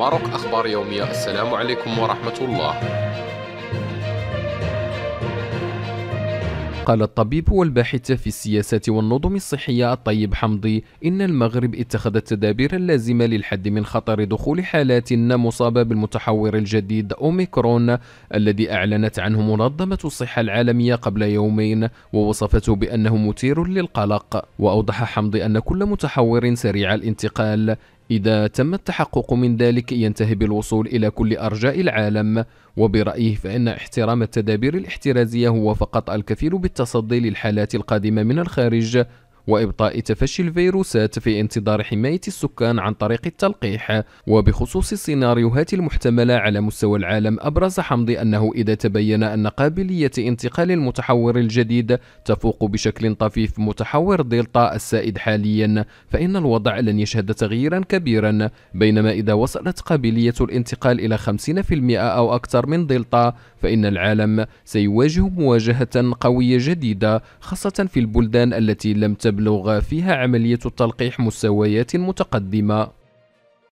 ماروك أخبار يومية السلام عليكم ورحمة الله قال الطبيب والباحث في السياسات والنظم الصحية الطيب حمضي إن المغرب اتخذ التدابير اللازمة للحد من خطر دخول حالات مصابة بالمتحور الجديد أوميكرون الذي أعلنت عنه منظمة الصحة العالمية قبل يومين ووصفته بأنه مثير للقلق وأوضح حمضي أن كل متحور سريع الانتقال إذا تم التحقق من ذلك ينتهي بالوصول إلى كل أرجاء العالم وبرأيه فإن احترام التدابير الاحترازية هو فقط الكفيل بالتصدي للحالات القادمة من الخارج وإبطاء تفشي الفيروسات في انتظار حماية السكان عن طريق التلقيح وبخصوص السيناريوهات المحتملة على مستوى العالم أبرز حمضي أنه إذا تبين أن قابلية انتقال المتحور الجديد تفوق بشكل طفيف متحور دلتا السائد حاليا فإن الوضع لن يشهد تغييرا كبيرا بينما إذا وصلت قابلية الانتقال إلى 50% أو أكثر من دلتا فإن العالم سيواجه مواجهة قوية جديدة خاصة في البلدان التي لم تبدأ تبلغ فيها عملية التلقيح مستويات متقدمة